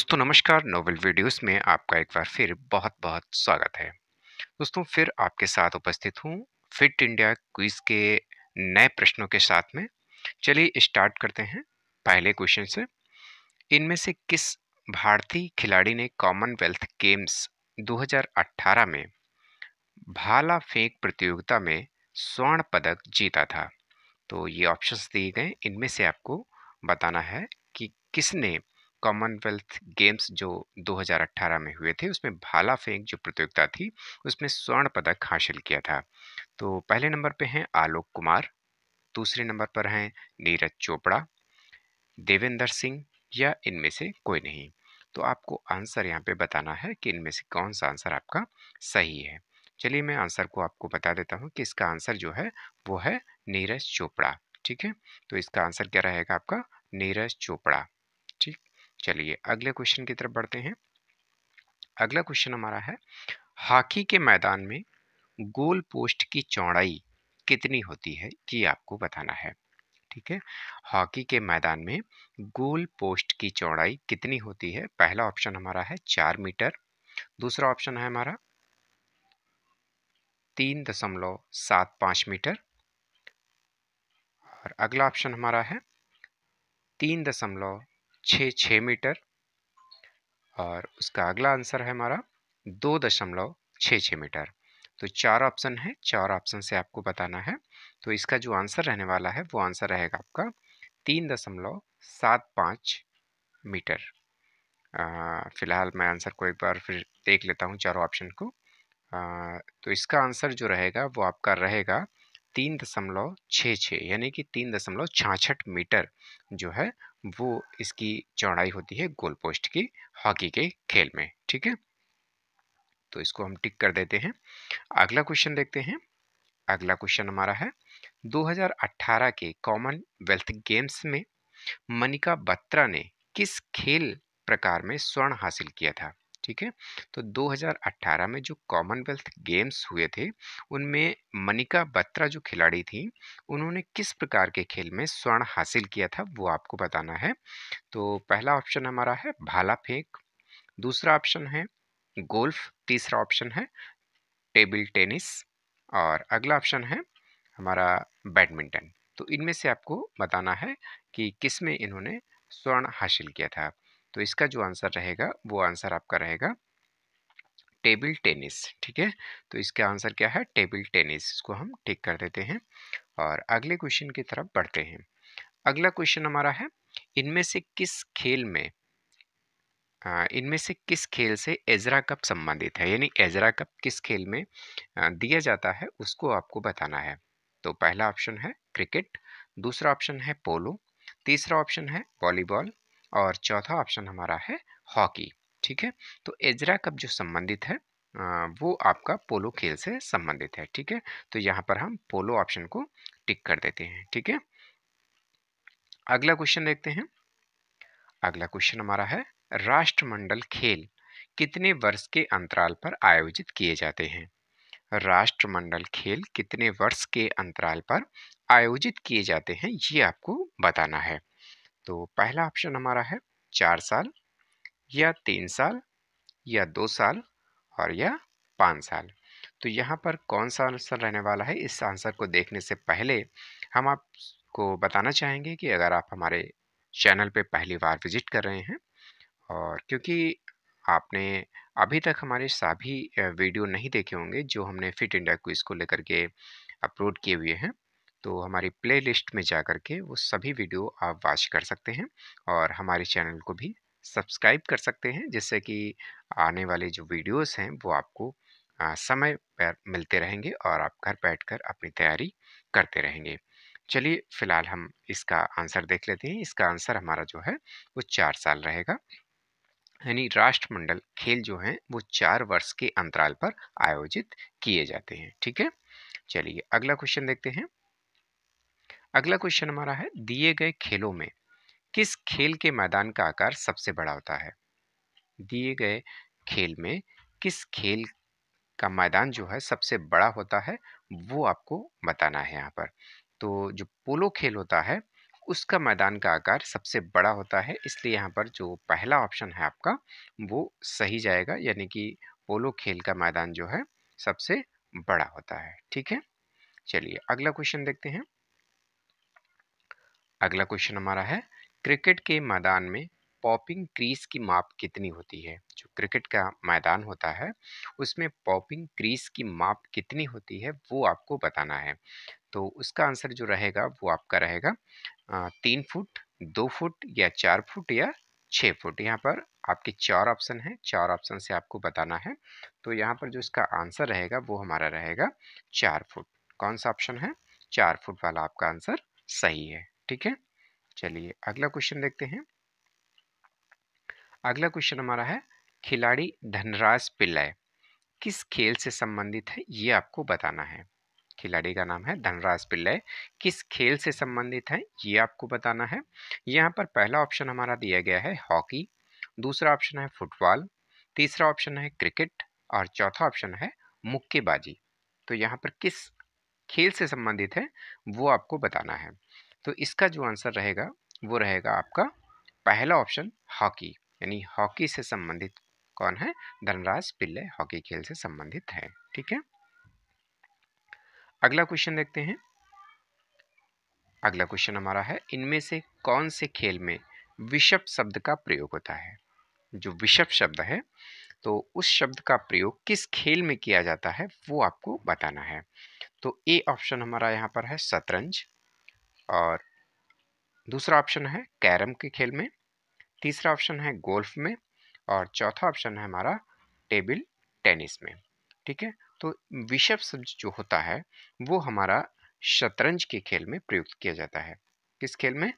दोस्तों नमस्कार novel videos में आपका एक बार फिर बहुत बहुत स्वागत है दोस्तों फिर आपके साथ उपस्थित हूँ फिट इंडिया क्विज के नए प्रश्नों के साथ में चलिए स्टार्ट करते हैं पहले क्वेश्चन से इनमें से किस भारतीय खिलाड़ी ने कॉमनवेल्थ गेम्स 2018 में भाला फेंक प्रतियोगिता में स्वर्ण पदक जीता था तो ये ऑप्शंस दिए गए इनमें से आपको बताना है कि किसने कॉमनवेल्थ गेम्स जो 2018 में हुए थे उसमें भाला फेंक जो प्रतियोगिता थी उसमें स्वर्ण पदक हासिल किया था तो पहले नंबर पे हैं आलोक कुमार दूसरे नंबर पर हैं नीरज चोपड़ा देवेंद्र सिंह या इनमें से कोई नहीं तो आपको आंसर यहाँ पे बताना है कि इनमें से कौन सा आंसर आपका सही है चलिए मैं आंसर को आपको बता देता हूँ कि इसका आंसर जो है वो है नीरज चोपड़ा ठीक है तो इसका आंसर क्या रहेगा आपका नीरज चोपड़ा चलिए अगले क्वेश्चन की तरफ बढ़ते हैं अगला क्वेश्चन हमारा है हॉकी के मैदान में गोल पोस्ट की चौड़ाई कितनी होती है ये आपको बताना है ठीक है हॉकी के मैदान में गोल पोस्ट की चौड़ाई कितनी होती है पहला ऑप्शन हमारा है चार मीटर दूसरा ऑप्शन है हमारा तीन दशमलव सात पाँच मीटर और अगला ऑप्शन हमारा है तीन दशमलव छ छ मीटर और उसका अगला आंसर है हमारा दो दशमलव छः छः मीटर तो चार ऑप्शन है चार ऑप्शन से आपको बताना है तो इसका जो आंसर रहने वाला है वो आंसर रहेगा आपका तीन दशमलव सात पाँच मीटर फ़िलहाल मैं आंसर को एक बार फिर देख लेता हूँ चारों ऑप्शन को आ, तो इसका आंसर जो रहेगा वो आपका रहेगा तीन दशमलव छः छः यानी कि तीन दशमलव छाछठ मीटर जो है वो इसकी चौड़ाई होती है गोल पोस्ट की हॉकी के खेल में ठीक है तो इसको हम टिक कर देते हैं अगला क्वेश्चन देखते हैं अगला क्वेश्चन हमारा है 2018 के कॉमनवेल्थ गेम्स में मनिका बत्रा ने किस खेल प्रकार में स्वर्ण हासिल किया था ठीक है तो 2018 में जो कॉमनवेल्थ गेम्स हुए थे उनमें मनिका बत्रा जो खिलाड़ी थी उन्होंने किस प्रकार के खेल में स्वर्ण हासिल किया था वो आपको बताना है तो पहला ऑप्शन हमारा है भाला फेंक दूसरा ऑप्शन है गोल्फ तीसरा ऑप्शन है टेबल टेनिस और अगला ऑप्शन है हमारा बैडमिंटन तो इनमें से आपको बताना है कि किस में इन्होंने स्वर्ण हासिल किया था तो इसका जो आंसर रहेगा वो आंसर आपका रहेगा टेबल टेनिस ठीक है तो इसका आंसर क्या है टेबल टेनिस इसको हम टिक कर देते हैं और अगले क्वेश्चन की तरफ बढ़ते हैं अगला क्वेश्चन हमारा है इनमें से किस खेल में इनमें से किस खेल से एजरा कप संबंधित है यानी एजरा कप किस खेल में दिया जाता है उसको आपको बताना है तो पहला ऑप्शन है क्रिकेट दूसरा ऑप्शन है पोलो तीसरा ऑप्शन है वॉलीबॉल और चौथा ऑप्शन हमारा है हॉकी ठीक है तो एजरा कप जो संबंधित है वो आपका पोलो खेल से संबंधित है ठीक है तो यहाँ पर हम पोलो ऑप्शन को टिक कर देते हैं ठीक है अगला क्वेश्चन देखते हैं अगला क्वेश्चन हमारा है राष्ट्रमंडल खेल कितने वर्ष के अंतराल पर आयोजित किए जाते हैं राष्ट्रमंडल खेल कितने वर्ष के अंतराल पर आयोजित किए जाते हैं ये आपको बताना है तो पहला ऑप्शन हमारा है चार साल या तीन साल या दो साल और या पाँच साल तो यहाँ पर कौन सा आंसर रहने वाला है इस आंसर को देखने से पहले हम आपको बताना चाहेंगे कि अगर आप हमारे चैनल पे पहली बार विजिट कर रहे हैं और क्योंकि आपने अभी तक हमारे सभी वीडियो नहीं देखे होंगे जो हमने फिट इंडिया क्विज़ को लेकर के अपलोड किए हुए हैं तो हमारी प्लेलिस्ट में जा कर के वो सभी वीडियो आप वॉच कर सकते हैं और हमारे चैनल को भी सब्सक्राइब कर सकते हैं जिससे कि आने वाले जो वीडियोस हैं वो आपको समय पर मिलते रहेंगे और आप घर बैठकर अपनी तैयारी करते रहेंगे चलिए फ़िलहाल हम इसका आंसर देख लेते हैं इसका आंसर हमारा जो है वो चार साल रहेगा यानी राष्ट्रमंडल खेल जो हैं वो चार वर्ष के अंतराल पर आयोजित किए जाते हैं ठीक है चलिए अगला क्वेश्चन देखते हैं अगला क्वेश्चन हमारा है दिए गए खेलों में किस खेल के मैदान का आकार सबसे बड़ा होता है दिए गए खेल में किस खेल का मैदान जो है सबसे बड़ा होता है वो आपको बताना है यहाँ पर तो जो पोलो खेल होता है उसका मैदान का आकार सबसे बड़ा होता है इसलिए यहाँ पर जो पहला ऑप्शन है आपका वो सही जाएगा यानी कि पोलो खेल का मैदान जो है सबसे बड़ा होता है ठीक है चलिए अगला क्वेश्चन देखते हैं अगला क्वेश्चन हमारा है क्रिकेट के मैदान में पॉपिंग क्रीज की माप कितनी होती है जो क्रिकेट का मैदान होता है उसमें पॉपिंग क्रीज की माप कितनी होती है वो आपको बताना है तो उसका आंसर जो रहेगा वो आपका रहेगा तीन फुट दो फुट या चार फुट या छः फुट यहाँ पर आपके चार ऑप्शन हैं चार ऑप्शन से आपको बताना है तो यहाँ पर जो इसका आंसर रहेगा वो हमारा रहेगा चार फुट कौन सा ऑप्शन है चार फुट वाला आपका आंसर सही है ठीक है चलिए अगला क्वेश्चन देखते हैं अगला क्वेश्चन हमारा है खिलाड़ी धनराज पिल्लय किस खेल से संबंधित है ये आपको बताना है खिलाड़ी का नाम है धनराज पिल्लय किस खेल से संबंधित है ये आपको बताना है यहाँ पर पहला ऑप्शन हमारा दिया गया है हॉकी दूसरा ऑप्शन है फुटबॉल तीसरा ऑप्शन है क्रिकेट और चौथा ऑप्शन है मुक्केबाजी तो यहाँ पर किस खेल से संबंधित है वो आपको बताना है तो इसका जो आंसर रहेगा वो रहेगा आपका पहला ऑप्शन हॉकी यानी हॉकी से संबंधित कौन है धनराज पिल्ले हॉकी खेल से संबंधित है ठीक है अगला क्वेश्चन देखते हैं अगला क्वेश्चन हमारा है इनमें से कौन से खेल में विषप शब्द का प्रयोग होता है जो विषप शब्द है तो उस शब्द का प्रयोग किस खेल में किया जाता है वो आपको बताना है तो ए ऑप्शन हमारा यहाँ पर है शतरंज और दूसरा ऑप्शन है कैरम के खेल में तीसरा ऑप्शन है गोल्फ में और चौथा ऑप्शन है हमारा टेबल टेनिस में ठीक है तो विषव शब्द जो होता है वो हमारा शतरंज के खेल में प्रयुक्त किया जाता है किस खेल में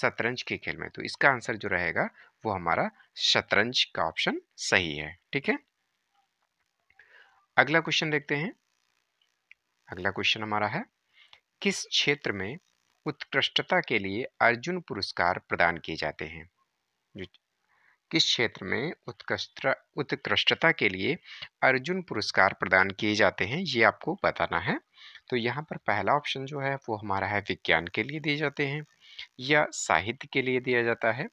शतरंज के खेल में तो इसका आंसर जो रहेगा वो हमारा शतरंज का ऑप्शन सही है ठीक है अगला क्वेश्चन देखते हैं अगला क्वेश्चन हमारा है किस क्षेत्र में उत्कृष्टता के लिए अर्जुन पुरस्कार प्रदान किए जाते हैं जो किस क्षेत्र में उत्कृष्ट उत्कृष्टता के लिए अर्जुन पुरस्कार प्रदान किए जाते हैं ये आपको बताना है तो यहाँ पर पहला ऑप्शन जो है वो हमारा है विज्ञान के लिए दिए जाते हैं या साहित्य के लिए दिया जाता है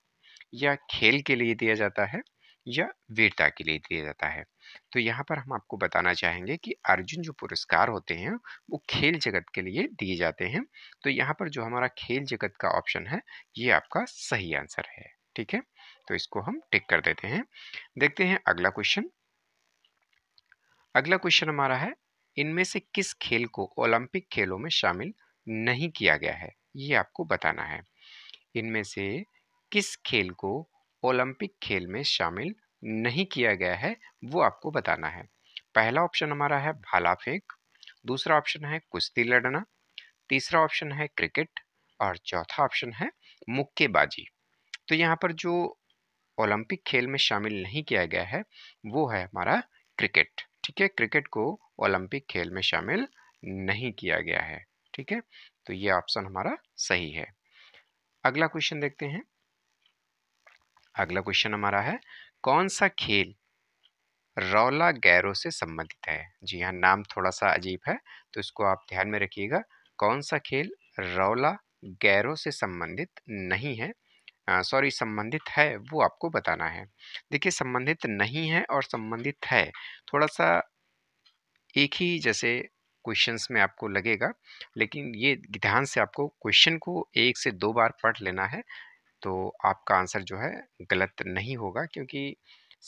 या खेल के लिए दिया जाता है या वीरता के लिए दिया जाता है तो यहाँ पर हम आपको बताना चाहेंगे कि अर्जुन जो पुरस्कार होते हैं वो खेल जगत के लिए दिए जाते हैं तो यहाँ पर जो हमारा खेल जगत का ऑप्शन है ये आपका सही आंसर है ठीक है तो इसको हम टिक कर देते हैं देखते हैं अगला क्वेश्चन अगला क्वेश्चन हमारा है इनमें से किस खेल को ओलंपिक खेलों में शामिल नहीं किया गया है ये आपको बताना है इनमें से किस खेल को ओलंपिक खेल में शामिल नहीं किया गया है वो आपको बताना है पहला ऑप्शन हमारा है भाला फेंक दूसरा ऑप्शन है कुश्ती लड़ना तीसरा ऑप्शन है क्रिकेट और चौथा ऑप्शन है मुक्केबाजी तो यहाँ पर जो ओलंपिक खेल में शामिल नहीं किया गया है वो है हमारा क्रिकेट ठीक है क्रिकेट को ओलंपिक खेल में शामिल नहीं किया गया है ठीक है तो ये ऑप्शन हमारा सही है अगला क्वेश्चन देखते हैं अगला क्वेश्चन हमारा है कौन सा खेल रौला गैरो से संबंधित है जी हाँ नाम थोड़ा सा अजीब है तो इसको आप ध्यान में रखिएगा कौन सा खेल रौला गैरो से संबंधित नहीं है सॉरी संबंधित है वो आपको बताना है देखिए संबंधित नहीं है और संबंधित है थोड़ा सा एक ही जैसे क्वेश्चंस में आपको लगेगा लेकिन ये ध्यान से आपको क्वेश्चन को एक से दो बार पढ़ लेना है तो आपका आंसर जो है गलत नहीं होगा क्योंकि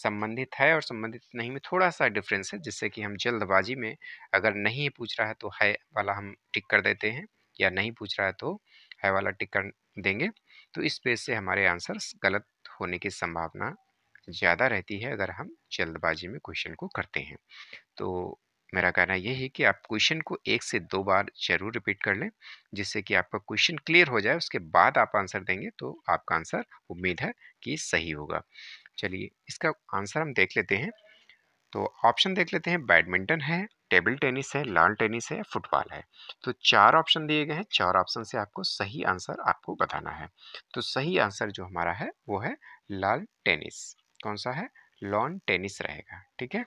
संबंधित है और संबंधित नहीं में थोड़ा-सा डिफ़रेंस है जिससे कि हम जल्दबाज़ी में अगर नहीं पूछ रहा है तो है वाला हम टिक कर देते हैं या नहीं पूछ रहा है तो है वाला टिक कर देंगे। तो इस पेज से हमारे आंसर्स गलत होने की संभावना ज़्यादा रहती है अगर हम जल्दबाज़ी में क्वेश्चन को करते हैं। तो मेरा कहना ये है कि आप क्वेश्चन को एक से दो बार जरूर रिपीट कर लें जिससे कि आपका क्वेश्चन क्लियर हो जाए उसके बाद आप आंसर देंगे तो आपका आंसर उम्मीद है कि सही होगा चलिए इसका आंसर हम देख लेते हैं तो ऑप्शन देख लेते हैं बैडमिंटन है टेबल टेनिस है लॉन टेनिस है फुटबॉल है तो चार ऑप्शन दिए गए हैं चार ऑप्शन से आपको सही आंसर आपको बताना है तो सही आंसर जो हमारा है वो है लाल टेनिस कौन सा है लॉन टेनिस रहेगा ठीक है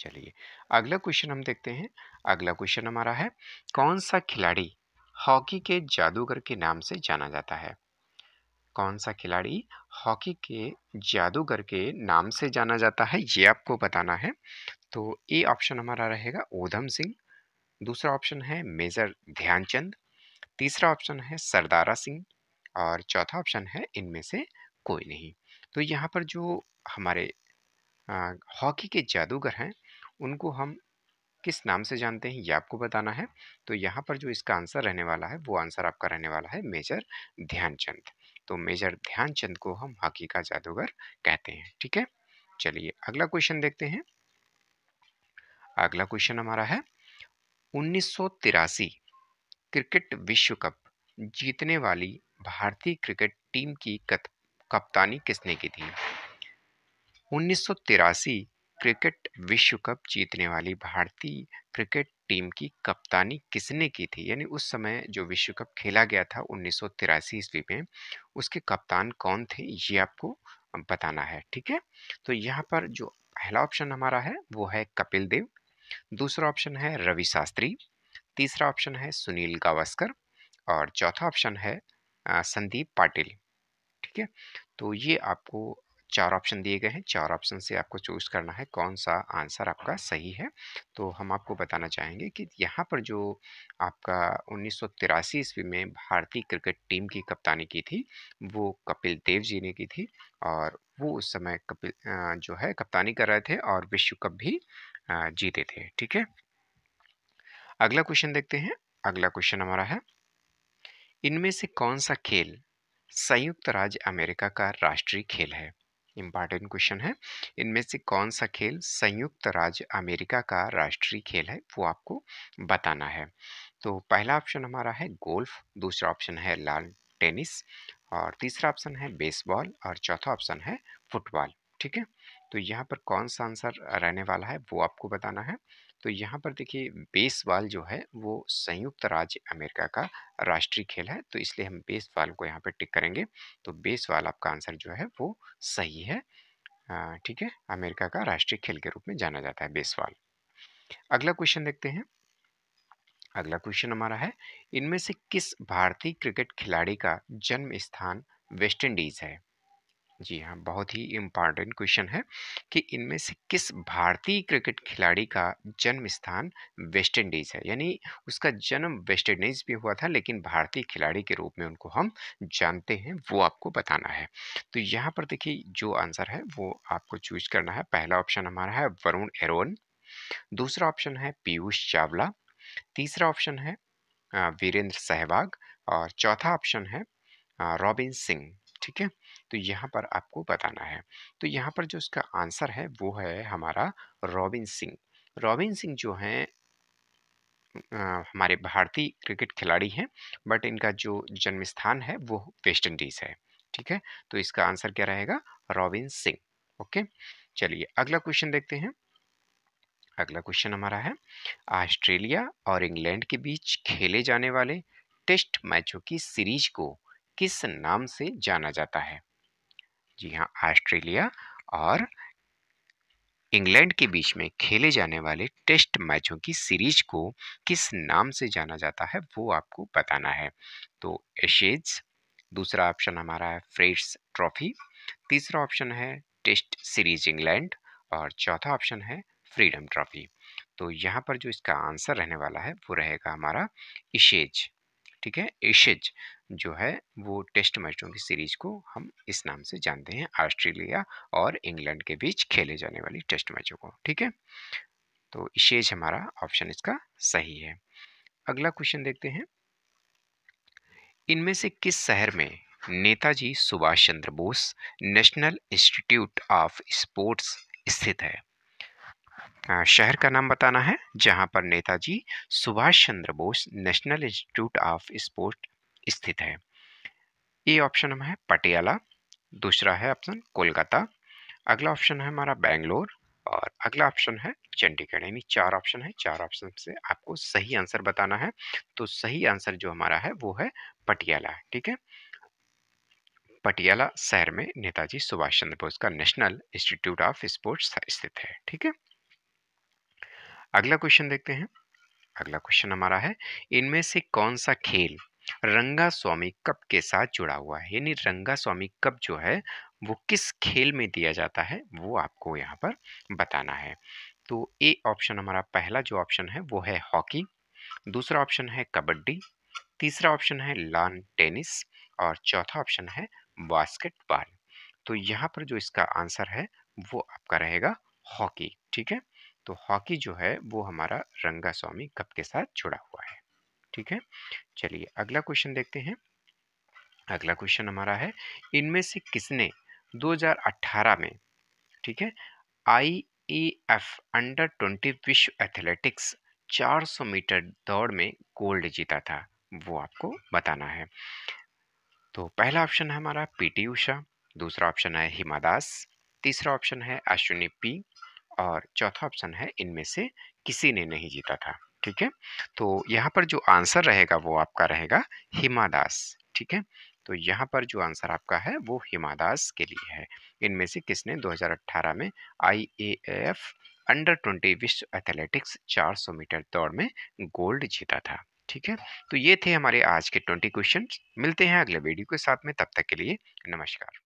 चलिए अगला क्वेश्चन हम देखते हैं अगला क्वेश्चन हमारा है कौन सा खिलाड़ी हॉकी के जादूगर के नाम से जाना जाता है कौन सा खिलाड़ी हॉकी के जादूगर के नाम से जाना जाता है ये आपको बताना है तो ए ऑप्शन हमारा रहेगा ऊधम सिंह दूसरा ऑप्शन है मेजर ध्यानचंद तीसरा ऑप्शन है सरदारा सिंह और चौथा ऑप्शन है इनमें से कोई नहीं तो यहाँ पर जो हमारे हॉकी के जादूगर हैं उनको हम किस नाम से जानते हैं ये आपको बताना है तो यहाँ पर जो इसका आंसर रहने वाला है वो आंसर आपका रहने वाला है मेजर ध्यानचंद तो मेजर ध्यानचंद को हम हॉकी का जादूगर कहते हैं ठीक है चलिए अगला क्वेश्चन देखते हैं अगला क्वेश्चन हमारा है उन्नीस क्रिकेट विश्व कप जीतने वाली भारतीय क्रिकेट टीम की कप्तानी किसने की थी उन्नीस क्रिकेट विश्व कप जीतने वाली भारतीय क्रिकेट टीम की कप्तानी किसने की थी यानी उस समय जो विश्व कप खेला गया था उन्नीस ईस्वी में उसके कप्तान कौन थे ये आपको बताना है ठीक है तो यहाँ पर जो पहला ऑप्शन हमारा है वो है कपिल देव दूसरा ऑप्शन है रवि शास्त्री तीसरा ऑप्शन है सुनील गावस्कर और चौथा ऑप्शन है संदीप पाटिल ठीक है तो ये आपको चार ऑप्शन दिए गए हैं चार ऑप्शन से आपको चूज़ करना है कौन सा आंसर आपका सही है तो हम आपको बताना चाहेंगे कि यहाँ पर जो आपका उन्नीस ईस्वी में भारतीय क्रिकेट टीम की कप्तानी की थी वो कपिल देव जी ने की थी और वो उस समय कपिल जो है कप्तानी कर रहे थे और विश्व कप भी जीते थे ठीक है अगला क्वेश्चन देखते हैं अगला क्वेश्चन हमारा है इनमें से कौन सा खेल संयुक्त राज्य अमेरिका का राष्ट्रीय खेल है इम्पॉर्टेंट क्वेश्चन है इनमें से कौन सा खेल संयुक्त राज्य अमेरिका का राष्ट्रीय खेल है वो आपको बताना है तो पहला ऑप्शन हमारा है गोल्फ दूसरा ऑप्शन है लाल टेनिस और तीसरा ऑप्शन है बेसबॉल और चौथा ऑप्शन है फुटबॉल ठीक है तो यहाँ पर कौन सा आंसर रहने वाला है वो आपको बताना है तो यहाँ पर देखिए बेसबॉल जो है वो संयुक्त राज्य अमेरिका का राष्ट्रीय खेल है तो इसलिए हम बेसबॉल को यहाँ पर टिक करेंगे तो बेसबॉल आपका आंसर जो है वो सही है ठीक है अमेरिका का राष्ट्रीय खेल के रूप में जाना जाता है बेसबॉल अगला क्वेश्चन देखते हैं अगला क्वेश्चन हमारा है इनमें से किस भारतीय क्रिकेट खिलाड़ी का जन्म स्थान वेस्ट इंडीज है जी हाँ बहुत ही इम्पॉर्टेंट क्वेश्चन है कि इनमें से किस भारतीय क्रिकेट खिलाड़ी का जन्म स्थान वेस्ट इंडीज है यानी उसका जन्म वेस्ट इंडीज भी हुआ था लेकिन भारतीय खिलाड़ी के रूप में उनको हम जानते हैं वो आपको बताना है तो यहाँ पर देखिए जो आंसर है वो आपको चूज करना है पहला ऑप्शन हमारा है वरुण एरोन दूसरा ऑप्शन है पीयूष चावला तीसरा ऑप्शन है वीरेंद्र सहवाग और चौथा ऑप्शन है रॉबिन सिंह ठीक है तो यहाँ पर आपको बताना है तो यहाँ पर जो इसका आंसर है वो है हमारा रॉबिन सिंह रॉबिन सिंह जो हैं हमारे भारतीय क्रिकेट खिलाड़ी हैं बट इनका जो जन्म स्थान है वो वेस्ट इंडीज़ है ठीक है तो इसका आंसर क्या रहेगा रॉबिन सिंह ओके चलिए अगला क्वेश्चन देखते हैं अगला क्वेश्चन हमारा है ऑस्ट्रेलिया और इंग्लैंड के बीच खेले जाने वाले टेस्ट मैचों की सीरीज को किस नाम से जाना जाता है जी हाँ ऑस्ट्रेलिया और इंग्लैंड के बीच में खेले जाने वाले टेस्ट मैचों की सीरीज को किस नाम से जाना जाता है वो आपको बताना है तो एशेज दूसरा ऑप्शन हमारा है फ्रेश ट्रॉफी तीसरा ऑप्शन है टेस्ट सीरीज इंग्लैंड और चौथा ऑप्शन है फ्रीडम ट्रॉफी तो यहाँ पर जो इसका आंसर रहने वाला है वो रहेगा हमारा इशेज ठीक है एशेज जो है वो टेस्ट मैचों की सीरीज को हम इस नाम से जानते हैं ऑस्ट्रेलिया और इंग्लैंड के बीच खेले जाने वाली टेस्ट मैचों को ठीक है तो इशेज हमारा ऑप्शन इसका सही है अगला क्वेश्चन देखते हैं इनमें से किस शहर में Netaji Subhash Chandra Bose National Institute of Sports स्थित है शहर का नाम बताना है जहाँ पर Netaji Subhash Chandra Bose National Institute of Sport स्थित है ए ऑप्शन हमारा है पटियाला दूसरा है ऑप्शन कोलकाता अगला ऑप्शन है हमारा बेंगलोर और अगला ऑप्शन है चंडीगढ़ यानी चार ऑप्शन है चार ऑप्शन से आपको सही आंसर बताना है तो सही आंसर जो हमारा है वो है पटियाला ठीक है पटियाला शहर में नेताजी सुभाष चंद्र बोस का नेशनल इंस्टीट्यूट ऑफ स्पोर्ट्स स्थित है ठीक है अगला क्वेश्चन देखते हैं अगला क्वेश्चन हमारा है इनमें से कौन सा खेल रंगा स्वामी कप के साथ जुड़ा हुआ है यानी रंगा स्वामी कप जो है वो किस खेल में दिया जाता है वो आपको यहाँ पर बताना है तो ए ऑप्शन हमारा पहला जो ऑप्शन है वो है हॉकी दूसरा ऑप्शन है कबड्डी तीसरा ऑप्शन है लॉन टेनिस और चौथा ऑप्शन है बास्केटबॉल तो यहाँ पर जो इसका आंसर है वो आपका रहेगा हॉकी ठीक है तो हॉकी जो है वो हमारा रंगा स्वामी कप के साथ जुड़ा हुआ है ठीक है चलिए अगला क्वेश्चन देखते हैं अगला क्वेश्चन हमारा है इनमें से किसने 2018 में ठीक है I A F under twenty विश्व एथलेटिक्स 400 मीटर दौड़ में गोल्ड जीता था वो आपको बताना है तो पहला ऑप्शन है हमारा पीटी उषा दूसरा ऑप्शन है हिमा दास तीसरा ऑप्शन है अश्विनी पी और चौथा ऑप्शन है इनमें से किसी ने नहीं जीता था ठीक है तो यहाँ पर जो आंसर रहेगा वो आपका रहेगा हिमादास दास ठीक है तो यहाँ पर जो आंसर आपका है वो हिमा दास के लिए है इनमें से किसने 2018 में एफ अंडर ट्वेंटी विश्व एथलेटिक्स 400 मीटर दौड़ में गोल्ड जीता था ठीक है तो ये थे हमारे आज के 20 क्वेश्चन मिलते हैं अगले वीडियो के साथ में तब तक के लिए नमस्कार